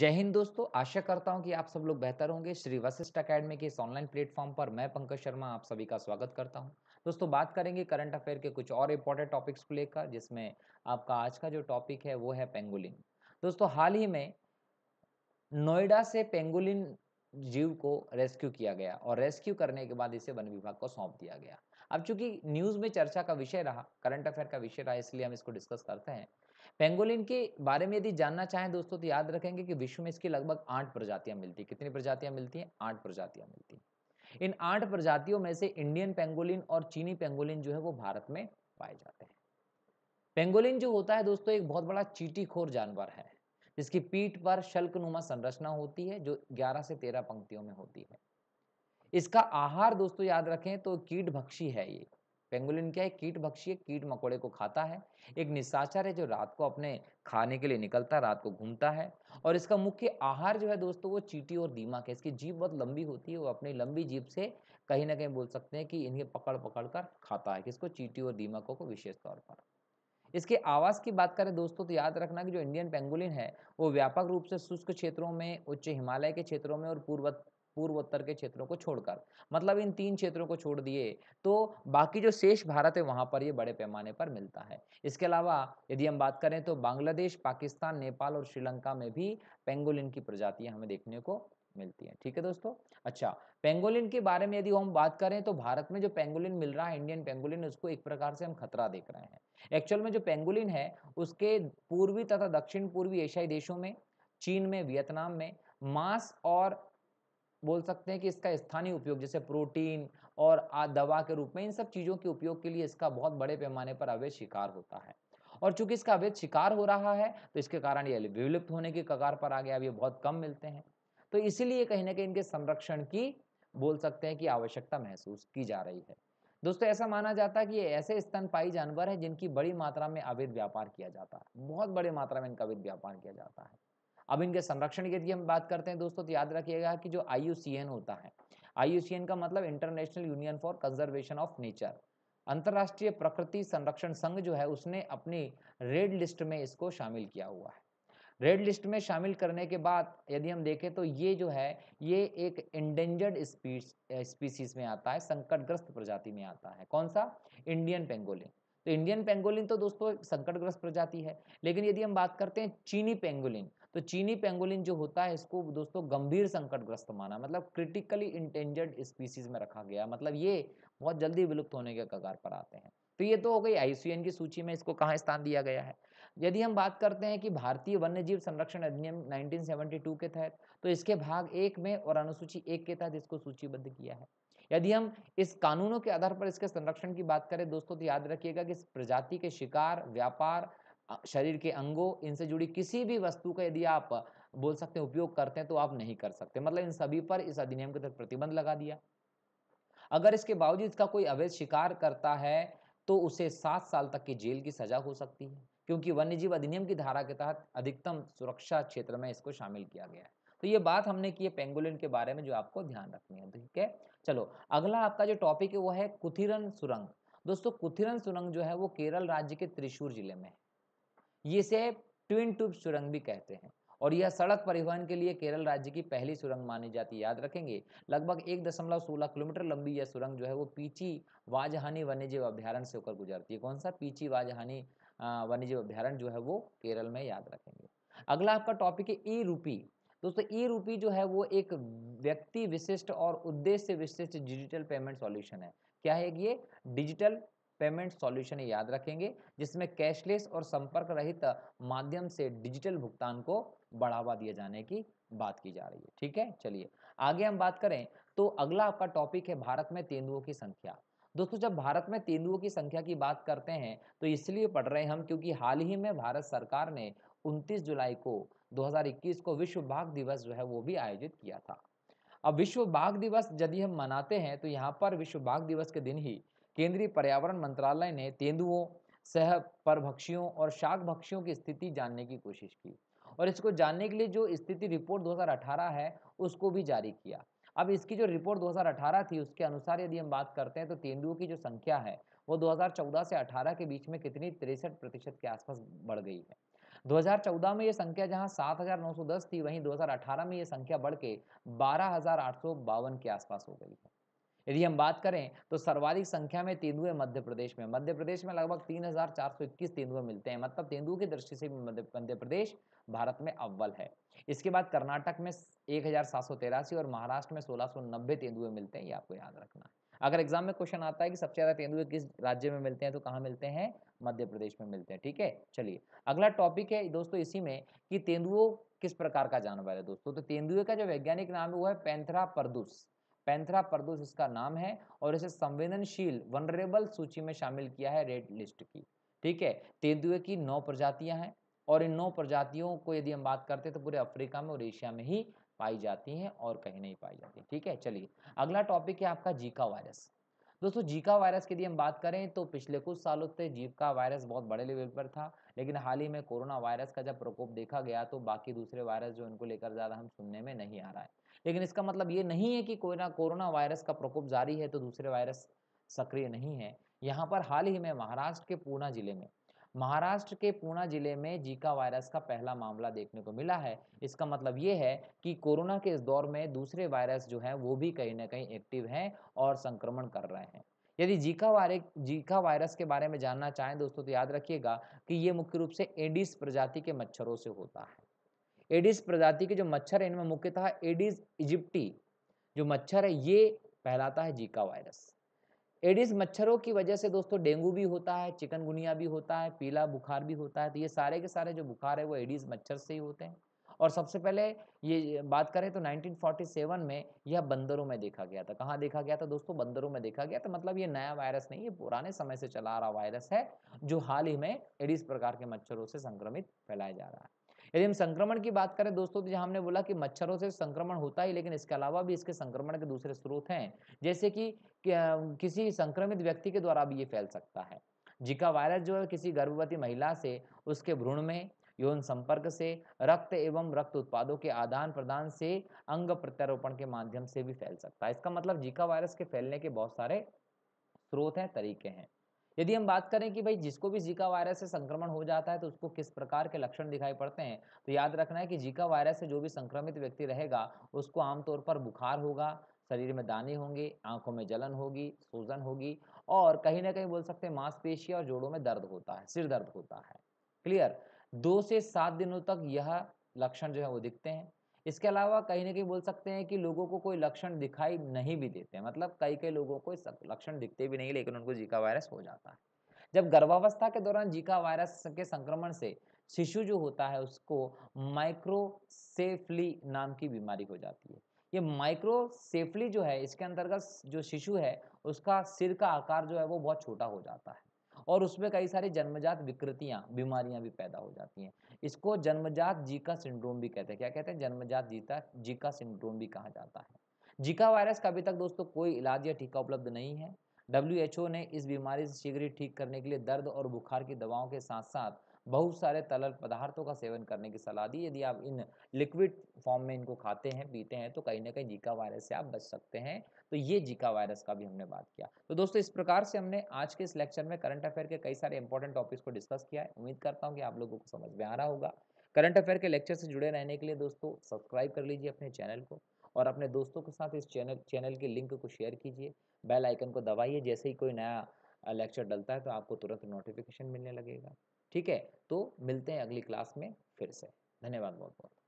जय हिंद दोस्तों आशा करता हूं कि आप सब लोग बेहतर होंगे श्री वशिष्ठ अकेडमी के इस ऑनलाइन प्लेटफॉर्म पर मैं पंकज शर्मा आप सभी का स्वागत करता हूं दोस्तों बात करेंगे करंट अफेयर के कुछ और इम्पोर्टेंट टॉपिक्स को लेकर जिसमें आपका आज का जो टॉपिक है वो है पेंगुलिन दोस्तों हाल ही में नोएडा से पेंगुलिन जीव को रेस्क्यू किया गया और रेस्क्यू करने के बाद इसे वन विभाग को सौंप दिया गया अब चूंकि न्यूज में चर्चा का विषय रहा करंट अफेयर का विषय रहा इसलिए हम इसको डिस्कस करते हैं पेंगोलिन के बारे में यदि जानना चाहें दोस्तों तो याद रखेंगे कि विश्व में इसकी लगभग आठ प्रजातियां मिलती हैं कितनी प्रजातियां मिलती हैं आठ प्रजातियां मिलती हैं इन आठ प्रजातियों में से इंडियन पेंगोलिन और चीनी पेंगोलिन जो है वो भारत में पाए जाते हैं पेंगोलिन जो होता है दोस्तों एक बहुत बड़ा चीटीखोर जानवर है जिसकी पीठ पर शल्कनुमा संरचना होती है जो 11 से 13 पंक्तियों में होती है इसका आहार दोस्तों याद रखें तो कीट भक्षी है ये पेंगुलिन क्या है कीट भक्षी कीट मकोड़े को खाता है एक निशाचर है जो रात को अपने खाने के लिए निकलता है रात को घूमता है और इसका मुख्य आहार जो है दोस्तों वो चीटी और दीमक है इसकी जीप बहुत लंबी होती है वो अपनी लंबी जीप से कहीं ना कहीं बोल सकते हैं कि इन्हें पकड़ पकड़ कर खाता है किसको चीटी और दीमकों को विशेष तौर पर इसके आवास की बात करें दोस्तों तो याद रखना कि जो इंडियन पेंगुलिन है वो व्यापक रूप से शुष्क क्षेत्रों में उच्च हिमालय के क्षेत्रों में और पूर्वत पूर्वोत्तर के क्षेत्रों को छोड़कर मतलब इन तीन क्षेत्रों को छोड़ दिए तो बाकी जो शेष भारत है वहाँ पर ये बड़े पैमाने पर मिलता है इसके अलावा यदि हम बात करें तो बांग्लादेश पाकिस्तान नेपाल और श्रीलंका में भी पेंगोलिन की प्रजातियाँ हमें देखने को मिलती है ठीक है दोस्तों अच्छा पेंगोलिन के बारे में यदि हम बात करें तो भारत में जो पेंगोलिन मिल रहा है इंडियन पेंगोलिन उसको एक प्रकार से हम खतरा देख रहे हैं एक्चुअल में जो पेंगोलिन है उसके पूर्वी तथा दक्षिण पूर्वी एशियाई देशों में चीन में वियतनाम में मांस और बोल सकते हैं कि इसका स्थानीय उपयोग जैसे प्रोटीन और दवा के रूप में इन सब चीज़ों के उपयोग के लिए इसका बहुत बड़े पैमाने पर अवैध शिकार होता है और चूंकि इसका अवैध शिकार हो रहा है तो इसके कारण ये विलुप्त होने के कगार पर आ गया अब ये बहुत कम मिलते हैं तो इसीलिए कहीं ना कहीं इनके संरक्षण की बोल सकते हैं कि आवश्यकता महसूस की जा रही है दोस्तों ऐसा माना जाता है कि ये ऐसे स्तनपाई जानवर है जिनकी बड़ी मात्रा में अवैध व्यापार किया जाता है बहुत बड़ी मात्रा में इनका अवैध व्यापार किया जाता है अब इनके संरक्षण की यदि हम बात करते हैं दोस्तों तो याद रखिएगा कि जो आई होता है आई का मतलब international union for conservation of nature अंतर्राष्ट्रीय प्रकृति संरक्षण संघ जो है उसने अपनी रेड लिस्ट में इसको शामिल किया हुआ है रेड लिस्ट में शामिल करने के बाद यदि हम देखें तो ये जो है ये एक इंडेंजर्ड स्पीस स्पीसीज में आता है संकटग्रस्त प्रजाति में आता है कौन सा इंडियन पेंगोलिन तो इंडियन पेंगोलिन तो दोस्तों संकटग्रस्त प्रजाति है लेकिन यदि हम बात करते हैं चीनी पेंगोलिन तो चीनी पेंगोलिन जो होता है इसको दोस्तों गंभीर संकटग्रस्त माना मतलब क्रिटिकली इंटेंजर्ड स्पीसीज में रखा गया मतलब ये बहुत जल्दी विलुप्त होने के कगार पर आते हैं तो ये तो हो गई आईसीएन की सूची में इसको कहाँ स्थान दिया गया है यदि हम बात करते हैं कि भारतीय वन्यजीव संरक्षण अधिनियम 1972 के तहत तो इसके भाग एक में और अनुसूची एक के तहत इसको सूचीबद्ध किया है यदि हम इस कानूनों के आधार पर इसके संरक्षण की बात करें दोस्तों तो याद रखिएगा कि इस प्रजाति के शिकार व्यापार शरीर के अंगों इनसे जुड़ी किसी भी वस्तु का यदि आप बोल सकते हैं उपयोग करते हैं तो आप नहीं कर सकते मतलब इन सभी पर इस अधिनियम के तहत प्रतिबंध लगा दिया अगर इसके बावजूद इसका कोई अवैध शिकार करता है तो उसे सात साल तक की जेल की सजा हो सकती है क्योंकि वन्यजीव अधिनियम की धारा के तहत अधिकतम सुरक्षा क्षेत्र में इसको शामिल किया गया है तो ये बात हमने की है पेंगुलिन के बारे में जो आपको ध्यान रखनी है ठीक है चलो अगला आपका जो टॉपिक है वो है कुथिरन सुरंग दोस्तों कुथिरन सुरंग जो है वो केरल राज्य के त्रिशूर जिले में है इसे ट्विन ट्यूब सुरंग भी कहते हैं और यह सड़क परिवहन के लिए केरल राज्य की पहली सुरंग मानी जाती है याद रखेंगे लगभग एक दशमलव सोलह किलोमीटर लंबी यह सुरंग जो है वो पीची वाजहानी वन्यजीव अभ्यारण्य से होकर गुजरती है कौन सा पीची वाजहानी वन्यजीव अभ्यारण्य जो है वो केरल में याद रखेंगे अगला आपका टॉपिक है ई रूपी दोस्तों ई रूपी जो है वो एक व्यक्ति विशिष्ट और उद्देश्य विशिष्ट डिजिटल पेमेंट सॉल्यूशन है क्या है ये डिजिटल पेमेंट सॉल्यूशन याद रखेंगे जिसमें कैशलेस और संपर्क रहित माध्यम से डिजिटल भुगतान को बढ़ावा दिए जाने की बात की जा रही है ठीक है चलिए आगे हम बात करें तो अगला आपका टॉपिक है भारत में तेंदुओं की संख्या दोस्तों जब भारत में तेंदुओं की संख्या की बात करते हैं तो इसलिए पढ़ रहे हैं हम क्योंकि हाल ही में भारत सरकार ने 29 जुलाई को 2021 को विश्व बाघ दिवस जो है वो भी आयोजित किया था अब विश्व बाघ दिवस यदि हम मनाते हैं तो यहाँ पर विश्व बाघ दिवस के दिन ही केंद्रीय पर्यावरण मंत्रालय ने तेंदुओं सह परभक्षियों और शाक भक्षियों की स्थिति जानने की कोशिश की और इसको जानने के लिए जो स्थिति रिपोर्ट 2018 है उसको भी जारी किया अब इसकी जो रिपोर्ट 2018 थी उसके अनुसार यदि हम बात करते हैं तो तेंदुओं की जो संख्या है वो 2014 से 18 के बीच में कितनी तिरसठ प्रतिशत के आसपास बढ़ गई है 2014 में ये संख्या जहां 7,910 थी वहीं 2018 में ये संख्या बढ़ के बारह के आसपास हो गई है यदि हम बात करें तो सर्वाधिक संख्या में तेंदुए मध्य प्रदेश में मध्य प्रदेश में लगभग तीन हजार चार सौ इक्कीस तेंदुए मिलते हैं मतलब तेंदुओं की दृष्टि से भी मध्य प्रदेश भारत में अव्वल है इसके बाद कर्नाटक में एक हजार सात सौ तेरासी और महाराष्ट्र में सोलह सौ नब्बे तेंदुए मिलते हैं ये आपको याद रखना अगर एग्जाम में क्वेश्चन आता है कि सबसे ज्यादा तेंदुए किस राज्य में मिलते हैं तो कहाँ मिलते हैं मध्य प्रदेश में मिलते हैं ठीक है चलिए अगला टॉपिक है दोस्तों इसी में कि तेंदुओं किस प्रकार का जानवर है दोस्तों तो तेंदुए का जो वैज्ञानिक नाम है वो है पैंथरा परदुस पैंथरा प्रदोष इसका नाम है और इसे संवेदनशील वनरेबल सूची में शामिल किया है रेड लिस्ट की ठीक है तेंदुए की नौ प्रजातियां हैं और इन नौ प्रजातियों को यदि हम बात करते हैं तो पूरे अफ्रीका में और एशिया में ही पाई जाती हैं और कहीं नहीं पाई जाती ठीक है चलिए अगला टॉपिक है आपका जीका वायरस दोस्तों जीका वायरस की यदि हम बात करें तो पिछले कुछ सालों से जीका वायरस बहुत बड़े लेवल पर था लेकिन हाल ही में कोरोना वायरस का जब प्रकोप देखा गया तो बाकी दूसरे वायरस जो इनको लेकर ज़्यादा हम सुनने में नहीं आ रहा है लेकिन इसका मतलब ये नहीं है कि कोरोना कोरोना वायरस का प्रकोप जारी है तो दूसरे वायरस सक्रिय नहीं है यहाँ पर हाल ही में महाराष्ट्र के पूना जिले में महाराष्ट्र के पूना जिले में जीका वायरस का पहला मामला देखने को मिला है इसका मतलब ये है कि कोरोना के इस दौर में दूसरे वायरस जो हैं वो भी कहीं ना कहीं एक्टिव हैं और संक्रमण कर रहे हैं यदि जीका वायरस जीका वायरस के बारे में जानना चाहें दोस्तों तो याद रखिएगा कि ये मुख्य रूप से एडिस प्रजाति के मच्छरों से होता है एडिस प्रजाति के जो मच्छर है इनमें मुख्यतः एडिस इजिप्टी जो मच्छर है ये फैलाता है जीका वायरस एडिस मच्छरों की वजह से दोस्तों डेंगू भी होता है चिकनगुनिया भी होता है पीला बुखार भी होता है तो ये सारे के सारे जो बुखार है वो एडिस मच्छर से ही होते हैं और सबसे पहले ये बात करें तो 1947 में यह बंदरों में देखा गया था कहाँ देखा गया था दोस्तों बंदरों में देखा गया था मतलब ये नया वायरस नहीं ये पुराने समय से चला रहा वायरस है जो हाल ही में एडिस प्रकार के मच्छरों से संक्रमित फैलाया जा रहा है यदि हम संक्रमण की बात करें दोस्तों तो जहाँ हमने बोला कि मच्छरों से संक्रमण होता ही लेकिन इसके अलावा भी इसके संक्रमण के दूसरे स्रोत हैं जैसे कि किसी संक्रमित व्यक्ति के द्वारा भी ये फैल सकता है जिका वायरस जो है किसी गर्भवती महिला से उसके भ्रूण में यौन संपर्क से रक्त एवं रक्त उत्पादों के आदान प्रदान से अंग प्रत्यारोपण के माध्यम से भी फैल सकता है इसका मतलब जीका वायरस के फैलने के बहुत सारे स्रोत हैं तरीके हैं यदि हम बात करें कि भाई जिसको भी जीका वायरस से संक्रमण हो जाता है तो उसको किस प्रकार के लक्षण दिखाई पड़ते हैं तो याद रखना है कि जीका वायरस से जो भी संक्रमित व्यक्ति रहेगा उसको आमतौर पर बुखार होगा शरीर में दाने होंगे आंखों में जलन होगी सूजन होगी और कहीं ना कहीं बोल सकते हैं मांसपेशी और जोड़ों में दर्द होता है सिर दर्द होता है क्लियर दो से सात दिनों तक यह लक्षण जो है वो दिखते हैं इसके अलावा कहीं ना कहीं बोल सकते हैं कि लोगों को कोई लक्षण दिखाई नहीं भी देते मतलब कई कई लोगों को लक्षण दिखते भी नहीं लेकिन उनको जीका वायरस हो जाता है जब गर्भावस्था के दौरान जीका वायरस के संक्रमण से शिशु जो होता है उसको माइक्रोसेफली नाम की बीमारी हो जाती है ये माइक्रोसेफली जो है इसके अंतर्गत जो शिशु है उसका सिर का आकार जो है वो बहुत छोटा हो जाता है और उसमें कई सारी जन्मजात विकृतियां बीमारियां भी पैदा हो जाती हैं इसको जन्मजात जीका सिंड्रोम भी कहते हैं क्या कहते हैं जन्मजात जीता जीका सिंड्रोम भी कहा जाता है जीका वायरस का अभी तक दोस्तों कोई इलाज या टीका उपलब्ध नहीं है डब्ल्यू ने इस बीमारी से शीघ्र ठीक करने के लिए दर्द और बुखार की दवाओं के साथ साथ बहुत सारे तरल पदार्थों का सेवन करने की सलाह दी यदि आप इन लिक्विड फॉर्म में इनको खाते हैं पीते हैं तो कहीं ना कहीं जीका वायरस से आप बच सकते हैं तो ये जीका वायरस का भी हमने बात किया तो दोस्तों इस प्रकार से हमने आज के इस लेक्चर में करंट अफेयर के कई सारे इंपॉर्टेंट टॉपिक्स को डिस्कस किया है उम्मीद करता हूँ कि आप लोगों को समझ में आ रहा होगा करंट अफेयर के लेक्चर से जुड़े रहने के लिए दोस्तों सब्सक्राइब कर लीजिए अपने चैनल को और अपने दोस्तों के साथ इस चैनल चैनल के लिंक को शेयर कीजिए बेल आइकन को दबाइए जैसे ही कोई नया लेक्चर डलता है तो आपको तुरंत नोटिफिकेशन मिलने लगेगा ठीक है तो मिलते हैं अगली क्लास में फिर से धन्यवाद बहुत बहुत